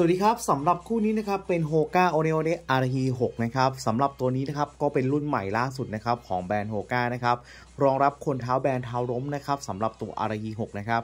สวัสดีครับสำหรับคู่นี้นะครับ เป็น h o k a o n e o n e r ห6นะครับสำหรับตัวนี้นะครับก็เป็นรุ่นใหม่ล่าสุดนะครับของแบรนด์ h o ก a นะครับรองรับคนเท้าแบรนด์เท้าล้มนะครับสำหรับตัว r ห6นะครับ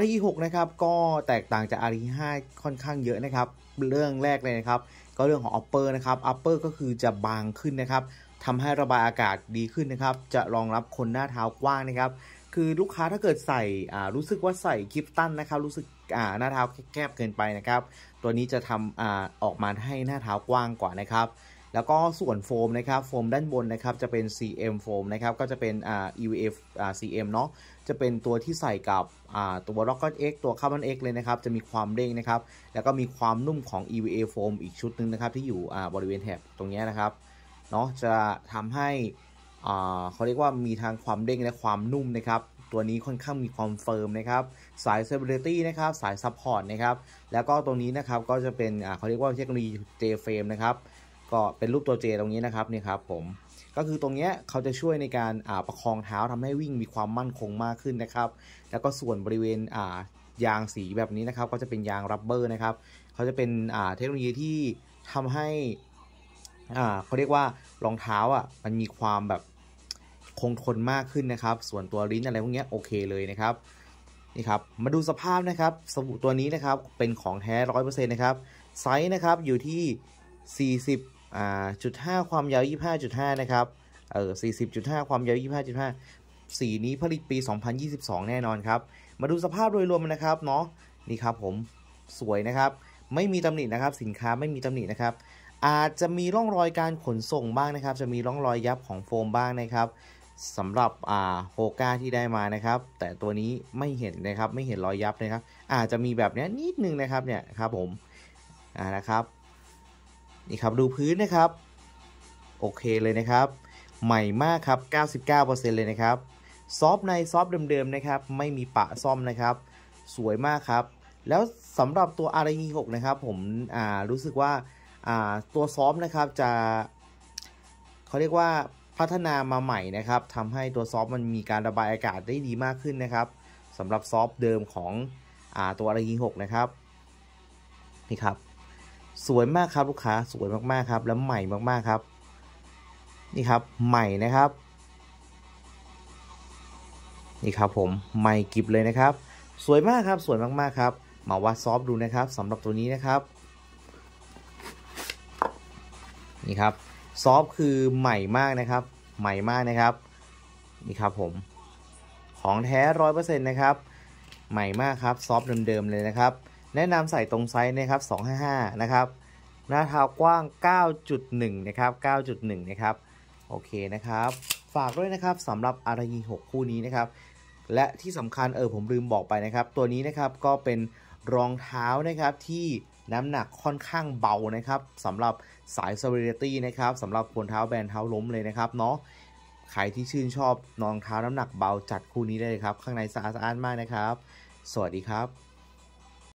r ห6นะครับก็แตกต่างจาก r ้5ค่อนข้างเยอะนะครับ เรื่องแรกเลยนะครับ ก็เรื่องของ upper นะครับ upper ก็คือจะบางขึ้นนะครับทำให้ระบายอากาศดีขึ้นนะครับจะรองรับคนหน้าเท้ากว้างนะครับคือลูกค้าถ้าเกิดใส่อ่ารู้สึกว่าใส่คลิปตั้นนะครับ รู้สึกอ่าหน้าเท้าแคบเกินไปนะครับ ตัวนี้จะทำอ่าออกมาให้หน้าเท้ากว้างกว่านะครับ แล้วก็ส่วนโฟมนะครับโฟมด้านบนนะครับจะเป็น CM โฟมนะครับก็จะเป็นอ่า EVA อ่า CM เนาะจะเป็นตัวที่ใส่กับอ่าตัว Rocket X ตัว Carbon X เลยนะครับจะมีความเร่งนะครับ แล้วก็มีความนุ่มของ EVA โฟมอีกชุดหนึ่งนะครับที่อยู่อ่าบริเวณแถบตรงนี้นะครับเนาะจะทำให้เขาเรียกว่ามีทางความเด้งและความนุ่มนะครับตัวนี้ค่อนข้างมีความเฟิร์มนะครับสาย s t a b i l i t y นะครับสายซัพพอร์ตนะครับแล้วก็ตรงนี้นะครับก็จะเป็นเขาเรียกว่าเทคโนโลยี J frame นะครับก็เป็นรูปตัว J ตรงนี้นะครับนี่ครับผมก็คือตรงนี้เขาจะช่วยในการประคองเท้าทำให้วิ่งมีความมั่นคงมากขึ้นนะครับ แล้วก็ส่วนบริเวณยางสีแบบนี้นะครับก็จะเป็นยางรับเบอร์นะครับเขาจะเป็นเทคโนโลยีที่ทำให้อ่าเขาเรียกว่ารองเท้าอ่ะมันมีความแบบคงทนมากขึ้นนะครับ ส่วนตัวลิ้นอะไรพวกนี้โอเคเลยนะครับนี่ครับ มาดูสภาพนะครับสบู่ตัวนี้นะครับ เป็นของแท้ร้อยเปอร์เซ็นต์นะครับ ไซส์นะครับอยู่ที่4บอ่าจุดห้าความยาว 25.5 นะครับเออสสี่ิบจุดห้าความยาว 25.5สีนี้ผลิตปี 2022 แน่นอนครับ มาดูสภาพโดยรวมนะครับเนาะนี่ครับผมสวยนะครับ ไม่มีตำหนินะครับ สินค้าไม่มีตำหนินะครับอาจจะมีร่องรอยการขนส่งบ้างนะครับ จะมีร่องรอยยับของโฟมบ้างนะครับสำหรับอ่าโฮก้าที่ได้มานะครับ แต่ตัวนี้ไม่เห็นนะครับ ไม่เห็นรอยยับนะครับ อาจจะมีแบบนี้นิดนึงนะครับ เนี่ยครับผมอ่านะครับ นี่ครับดูพื้นนะครับ โอเคเลยนะครับ ใหม่มากครับ 99%เลยนะครับซอฟในซอฟเดิมๆนะครับ ไม่มีปะซ่อมนะครับ สวยมากครับ แล้วสำหรับตัวอารี6นะครับ ผมอ่ารู้สึกว่าตัวซ้อมนะครับจะเขาเรียกว่าพัฒนามาใหม่นะครับทำให้ตัวซอมมันมีการระบายอากาศได้ดีมากขึ้นนะครับสำหรับซอมเดิมของอตัวอารีหกนะครับนี่ครับ สวยมากครับลูกค้าสวยมากๆครับ แล้วใหม่มากๆครับนี่ครับ ใหม่นะครับนี่ครับผมใหม่กิบเลยนะครับสวยมากครับสวยมากๆครับมาวัดซอฟดูนะครับสำหรับตัวนี้นะครับนี่ครับซอฟคือใหม่มากนะครับ ใหม่มาก นะครับนี่ครับผมของแท้ร้อยเปอร์เซ็นต์นะครับ ใหม่มากครับ ซอฟเดิมๆเลยนะครับแนะนำใส่ตรงไซส์นะครับ255 นะครับหน้าเท้ากว้าง 9.1 นะครับ9.1 นะครับ โอเคนะครับ ฝากด้วยนะครับสำหรับอารี6คู่นี้นะครับ และที่สำคัญเออผมลืมบอกไปนะครับ ตัวนี้นะครับ ก็เป็นรองเท้านะครับที่น้ำหนักค่อนข้างเบานะครับสำหรับสายสวีเดตี้นะครับสำหรับคนเท้าแบนเท้าล้มเลยนะครับเนาะใครที่ชื่นชอบรองเท้าน้ำหนักเบาจัดคู่นี้ได้เลยครับ ข้างในสะอาดสะอ้านมากนะครับ สวัสดีครับ